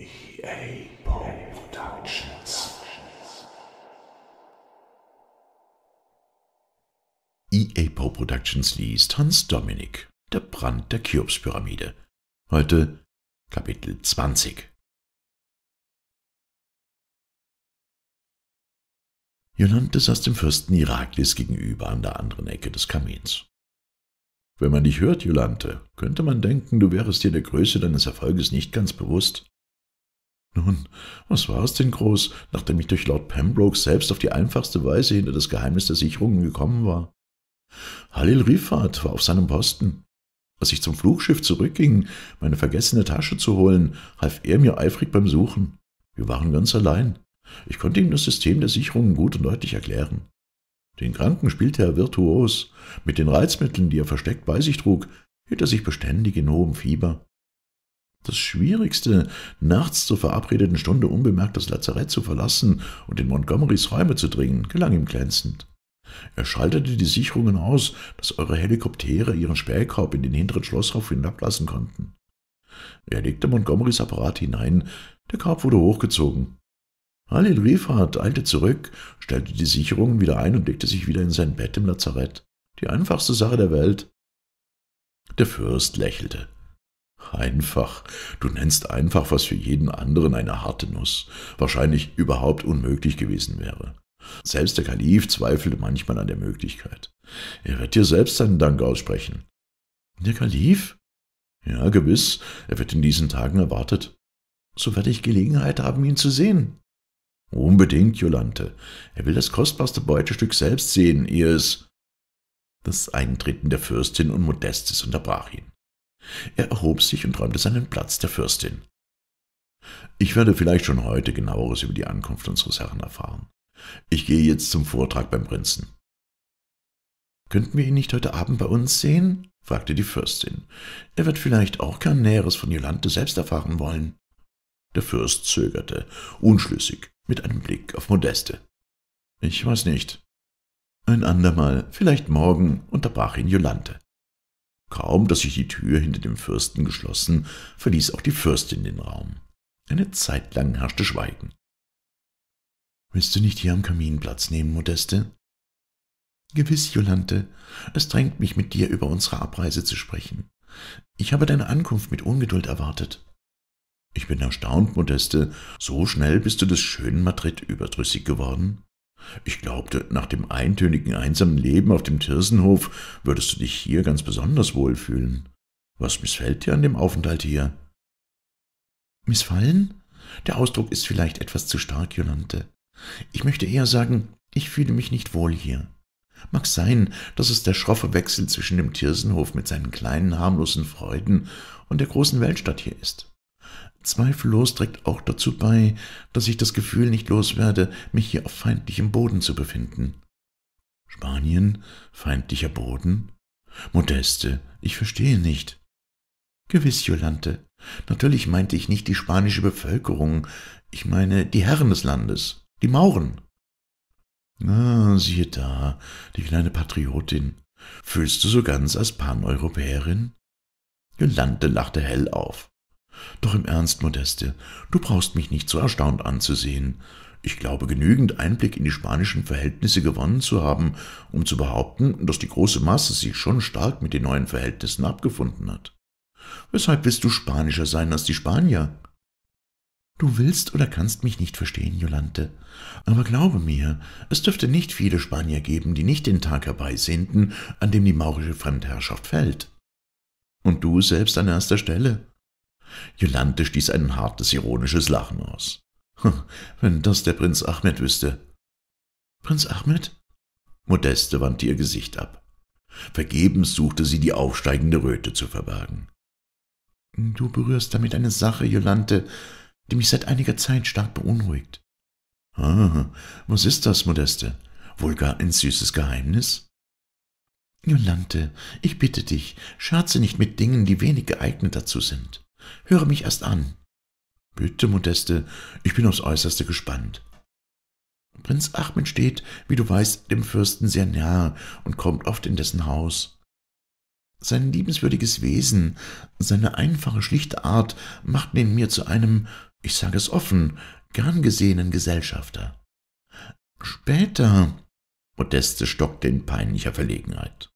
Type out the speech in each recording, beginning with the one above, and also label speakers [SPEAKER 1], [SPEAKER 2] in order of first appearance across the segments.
[SPEAKER 1] EA Productions. EA Pro Productions liest Hans Dominik, der Brand der Cheops-Pyramide. Heute Kapitel 20. Jolante saß dem Fürsten Iraklis gegenüber an der anderen Ecke des Kamins. Wenn man dich hört, Jolante, könnte man denken, du wärest dir der Größe deines Erfolges nicht ganz bewusst. Nun, was war es denn groß, nachdem ich durch Lord Pembroke selbst auf die einfachste Weise hinter das Geheimnis der Sicherungen gekommen war? Halil Rifat war auf seinem Posten. Als ich zum Flugschiff zurückging, meine vergessene Tasche zu holen, half er mir eifrig beim Suchen. Wir waren ganz allein. Ich konnte ihm das System der Sicherungen gut und deutlich erklären. Den Kranken spielte er virtuos. Mit den Reizmitteln, die er versteckt bei sich trug, hielt er sich beständig in hohem Fieber. Das Schwierigste, nachts zur verabredeten Stunde unbemerkt das Lazarett zu verlassen und in Montgomerys Räume zu dringen, gelang ihm glänzend. Er schaltete die Sicherungen aus, dass eure Helikoptere ihren Spähkorb in den hinteren Schlosshof hinablassen konnten. Er legte Montgomerys Apparat hinein, der Korb wurde hochgezogen. Halil Riefhardt eilte zurück, stellte die Sicherungen wieder ein und legte sich wieder in sein Bett im Lazarett. Die einfachste Sache der Welt. Der Fürst lächelte. Einfach. Du nennst einfach, was für jeden anderen eine harte Nuss wahrscheinlich überhaupt unmöglich gewesen wäre. Selbst der Kalif zweifelte manchmal an der Möglichkeit. Er wird dir selbst seinen Dank aussprechen. Der Kalif? Ja, gewiss, er wird in diesen Tagen erwartet. So werde ich Gelegenheit haben, ihn zu sehen. Unbedingt, Jolante. Er will das kostbarste Beutestück selbst sehen, ehe es. Das Eintreten der Fürstin und Modestes unterbrach ihn. Er erhob sich und räumte seinen Platz der Fürstin. Ich werde vielleicht schon heute genaueres über die Ankunft unseres Herrn erfahren. Ich gehe jetzt zum Vortrag beim Prinzen. Könnten wir ihn nicht heute Abend bei uns sehen? fragte die Fürstin. Er wird vielleicht auch gern Näheres von Jolante selbst erfahren wollen. Der Fürst zögerte, unschlüssig, mit einem Blick auf Modeste. Ich weiß nicht. Ein andermal, vielleicht morgen, unterbrach ihn Jolante. Kaum, dass sich die Tür hinter dem Fürsten geschlossen, verließ auch die Fürstin den Raum. Eine Zeit lang herrschte Schweigen. Willst du nicht hier am Kamin Platz nehmen, Modeste? Gewiss, Jolante, es drängt mich, mit dir über unsere Abreise zu sprechen. Ich habe deine Ankunft mit Ungeduld erwartet. Ich bin erstaunt, Modeste, so schnell bist du des schönen Madrid überdrüssig geworden. Ich glaubte, nach dem eintönigen, einsamen Leben auf dem Tirsenhof würdest du dich hier ganz besonders wohlfühlen. Was missfällt dir an dem Aufenthalt hier? Missfallen? Der Ausdruck ist vielleicht etwas zu stark, Jolante. Ich möchte eher sagen, ich fühle mich nicht wohl hier. Mag sein, dass es der schroffe Wechsel zwischen dem Tirsenhof mit seinen kleinen harmlosen Freuden und der großen Weltstadt hier ist. Zweifellos trägt auch dazu bei, dass ich das Gefühl nicht loswerde, mich hier auf feindlichem Boden zu befinden. Spanien? Feindlicher Boden? Modeste, ich verstehe nicht. Gewiss, Jolante. Natürlich meinte ich nicht die spanische Bevölkerung, ich meine die Herren des Landes, die Mauren. Na, siehe da, die kleine Patriotin. Fühlst du so ganz als Paneuropäerin? Jolante lachte hell auf. Doch im Ernst, Modeste, du brauchst mich nicht so erstaunt anzusehen. Ich glaube, genügend Einblick in die spanischen Verhältnisse gewonnen zu haben, um zu behaupten, dass die große Masse sich schon stark mit den neuen Verhältnissen abgefunden hat. Weshalb willst du spanischer sein als die Spanier? Du willst oder kannst mich nicht verstehen, Jolante. Aber glaube mir, es dürfte nicht viele Spanier geben, die nicht den Tag herbeisehnten, an dem die maurische Fremdherrschaft fällt. Und du selbst an erster Stelle. Jolante stieß ein hartes, ironisches Lachen aus. Wenn das der Prinz Ahmed wüsste. Prinz Ahmed? Modeste wandte ihr Gesicht ab. Vergebens suchte sie die aufsteigende Röte zu verbergen. Du berührst damit eine Sache, Jolante, die mich seit einiger Zeit stark beunruhigt. Ah, was ist das, Modeste? Wohl gar ein süßes Geheimnis? Jolante, ich bitte dich, scherze nicht mit Dingen, die wenig geeignet dazu sind. Höre mich erst an. Bitte, Modeste, ich bin aufs Äußerste gespannt. Prinz Achmed steht, wie du weißt, dem Fürsten sehr nahe und kommt oft in dessen Haus. Sein liebenswürdiges Wesen, seine einfache, schlichte Art machten ihn mir zu einem, ich sage es offen, gern gesehenen Gesellschafter. Später, Modeste stockte in peinlicher Verlegenheit.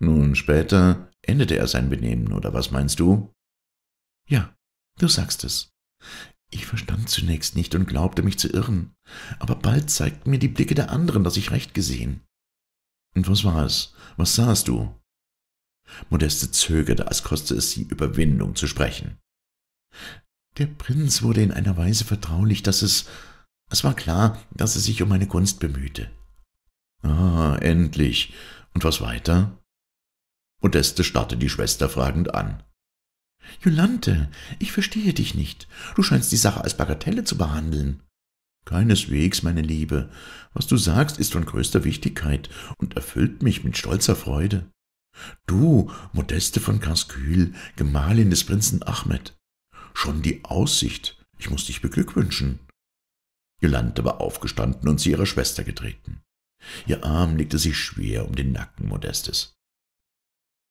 [SPEAKER 1] Nun, später änderte er sein Benehmen, oder was meinst du? Ja, du sagst es. Ich verstand zunächst nicht und glaubte mich zu irren, aber bald zeigten mir die Blicke der anderen, dass ich recht gesehen. Und was war es? Was sahst du? Modeste zögerte, als koste es sie Überwindung zu sprechen. Der Prinz wurde in einer Weise vertraulich, dass es es war klar, dass er sich um meine Kunst bemühte. Ah, endlich. Und was weiter? Modeste starrte die Schwester fragend an. Jolante, ich verstehe dich nicht. Du scheinst die Sache als Bagatelle zu behandeln. Keineswegs, meine Liebe. Was du sagst, ist von größter Wichtigkeit und erfüllt mich mit stolzer Freude. Du, Modeste von Kaskül, Gemahlin des Prinzen Ahmed. Schon die Aussicht. Ich muß dich beglückwünschen. Jolante war aufgestanden und zu ihrer Schwester getreten. Ihr Arm legte sich schwer um den Nacken Modestes.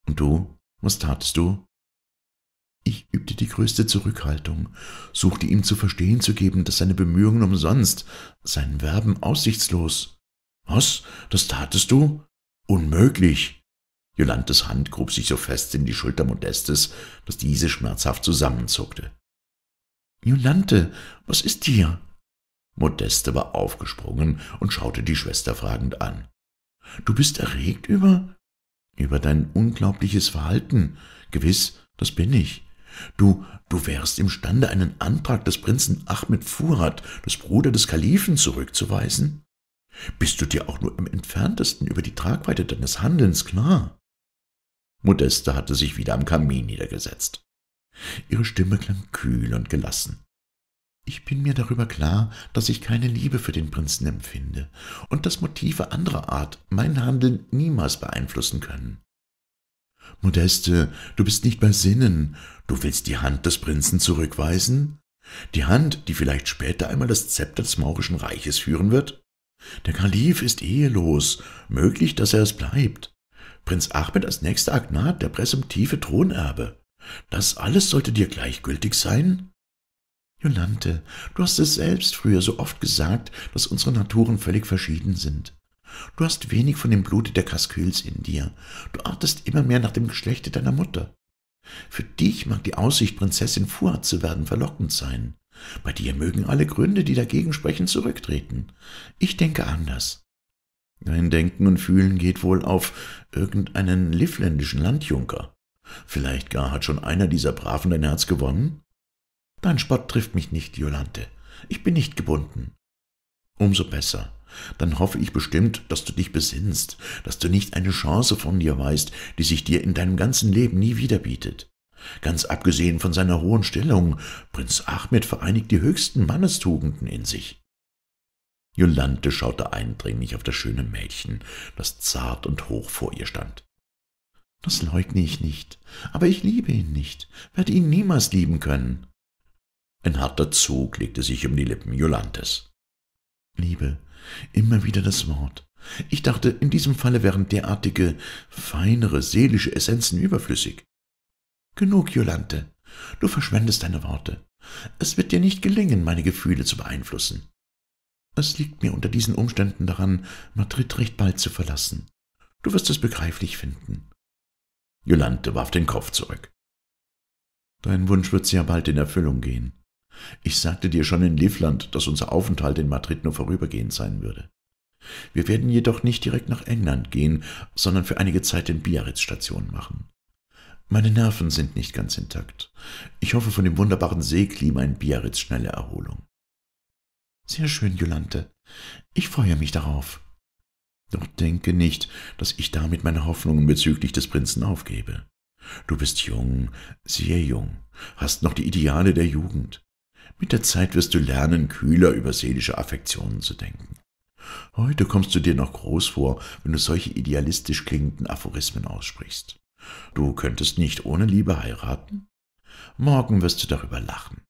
[SPEAKER 1] Und du, was tatest du? hegte die größte Zurückhaltung, suchte ihm zu verstehen zu geben, dass seine Bemühungen umsonst, sein Werben aussichtslos. Was? Das tatest du? Unmöglich! Jolantes Hand grub sich so fest in die Schulter Modestes, dass diese schmerzhaft zusammenzuckte. Jolante, was ist dir? Modeste war aufgesprungen und schaute die Schwester fragend an. Du bist erregt über? Über dein unglaubliches Verhalten. Gewiss, das bin ich. Du, du wärst imstande, einen Antrag des Prinzen Ahmed Furat, des Bruder des Kalifen, zurückzuweisen? Bist du dir auch nur im entferntesten über die Tragweite deines Handelns klar? Modeste hatte sich wieder am Kamin niedergesetzt. Ihre Stimme klang kühl und gelassen. Ich bin mir darüber klar, dass ich keine Liebe für den Prinzen empfinde und dass Motive anderer Art mein Handeln niemals beeinflussen können. Modeste, du bist nicht bei Sinnen. Du willst die Hand des Prinzen zurückweisen? Die Hand, die vielleicht später einmal das Zepter des maurischen Reiches führen wird? Der Kalif ist ehelos, möglich, dass er es bleibt. Prinz Ahmed als nächster Agnat, der präsumptive Thronerbe. Das alles sollte dir gleichgültig sein? Jolante, du hast es selbst früher so oft gesagt, dass unsere Naturen völlig verschieden sind. Du hast wenig von dem Blute der Kaskyls in dir. Du artest immer mehr nach dem Geschlechte deiner Mutter. Für dich mag die Aussicht, Prinzessin Fuad zu werden, verlockend sein. Bei dir mögen alle Gründe, die dagegen sprechen, zurücktreten. Ich denke anders. Dein Denken und Fühlen geht wohl auf irgendeinen livländischen Landjunker. Vielleicht gar hat schon einer dieser Braven dein Herz gewonnen? Dein Spott trifft mich nicht, Jolante. Ich bin nicht gebunden. Umso besser dann hoffe ich bestimmt, dass du dich besinnst, dass du nicht eine Chance von dir weißt, die sich dir in deinem ganzen Leben nie wieder bietet. Ganz abgesehen von seiner hohen Stellung, Prinz Ahmed vereinigt die höchsten Mannestugenden in sich. Jolante schaute eindringlich auf das schöne Mädchen, das zart und hoch vor ihr stand. Das leugne ich nicht, aber ich liebe ihn nicht, werde ihn niemals lieben können. Ein harter Zug legte sich um die Lippen Jolantes. Liebe, immer wieder das Wort. Ich dachte, in diesem Falle wären derartige feinere seelische Essenzen überflüssig. Genug, Jolante. Du verschwendest deine Worte. Es wird dir nicht gelingen, meine Gefühle zu beeinflussen. Es liegt mir unter diesen Umständen daran, Madrid recht bald zu verlassen. Du wirst es begreiflich finden. Jolante warf den Kopf zurück. Dein Wunsch wird sehr bald in Erfüllung gehen. Ich sagte dir schon in Livland, dass unser Aufenthalt in Madrid nur vorübergehend sein würde. Wir werden jedoch nicht direkt nach England gehen, sondern für einige Zeit in Biarritz Station machen. Meine Nerven sind nicht ganz intakt. Ich hoffe von dem wunderbaren Seeklima in Biarritz schnelle Erholung. Sehr schön, Jolante. Ich freue mich darauf. Doch denke nicht, dass ich damit meine Hoffnungen bezüglich des Prinzen aufgebe. Du bist jung, sehr jung, hast noch die Ideale der Jugend. Mit der Zeit wirst du lernen, kühler über seelische Affektionen zu denken. Heute kommst du dir noch groß vor, wenn du solche idealistisch klingenden Aphorismen aussprichst. Du könntest nicht ohne Liebe heiraten? Morgen wirst du darüber lachen.